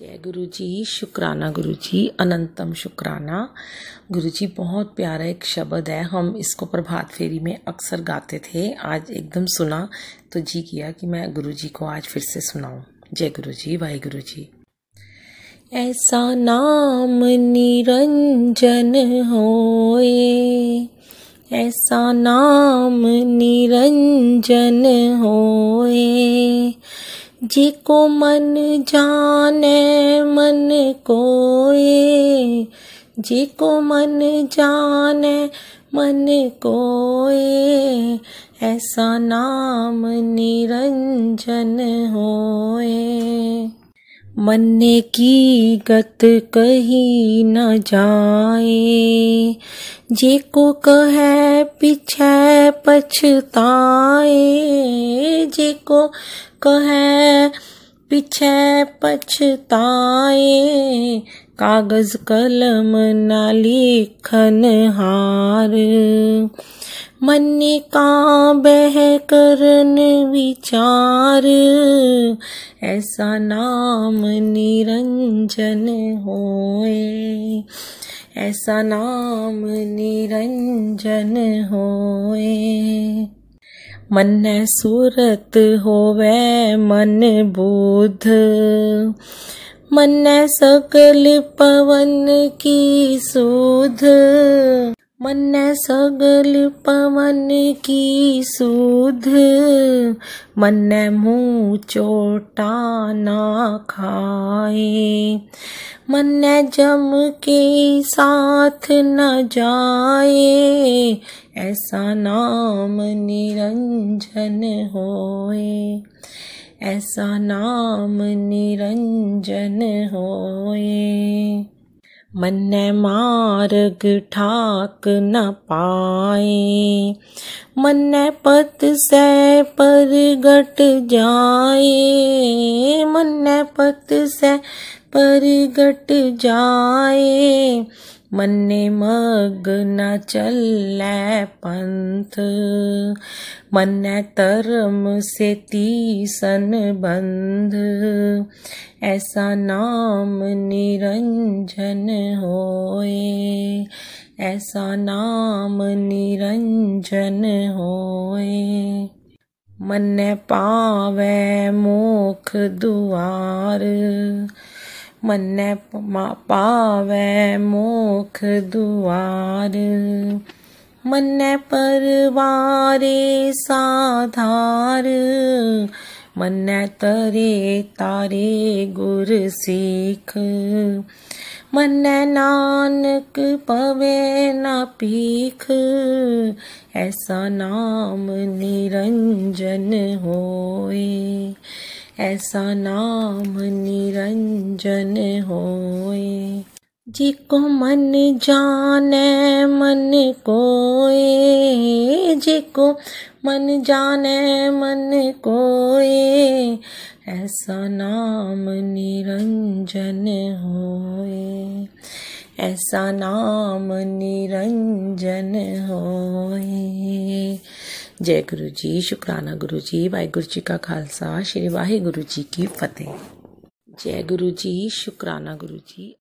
जय गुरु जी शुक्राना गुरु जी अनंतम शुक्राना गुरु जी बहुत प्यारा एक शब्द है हम इसको प्रभात फेरी में अक्सर गाते थे आज एकदम सुना तो जी किया कि मैं गुरु जी को आज फिर से सुनाऊं जय गुरु जी वाहे गुरु जी ऐसा नाम निरंजन होए ऐसा नाम निरंजन होए जे को मन जाने मन कोए जे को मन जाने मन कोए ऐसा नाम निरंजन होए मन की गत कही न जाए जे को कहे पीछे पछताए जे को कहे पीछे पछताए कागज कलम ना लिखन हार मन का बह करन विचार ऐसा नाम निरंजन होए ऐसा नाम निरंजन होए मन सूरत होवे मन बोध मन सकल पवन की सूध मन내 સગલ પવનની શુદ્ધ મન내 મૂછો ટાના ખાય મન내 જમકે સાથ ન જાય એસા નામ નિરંજન હોય એસા નામ નિરંજન હોય मन मार्ग ठाक न पाए मन पत से गट जाए मन पत से गट जाए मन मग न चलै पंथ मन ने धर्म से तीसन बंध ऐसा नाम निरंजन होए ऐसा नाम निरंजन होए मन पावे मोख द्वार मन पावे मोख दुआर मन परवारे साधार मन तरे तारे गुर सीख मन नानक पवे ना पीख ऐसा नाम निरंजन होए ऐसा नाम निरंजन होए जी को मन जाने मन कोए जी को मन जाने मन कोए ऐसा नाम निरंजन होए ऐसा नाम निरंजन होए जय गुरु जी शुक्राना गुरु जी वाहगुरु जी का खालसा श्री वाहे गुरु जी की फतेह जय गुरु जी शुक्राना गुरु जी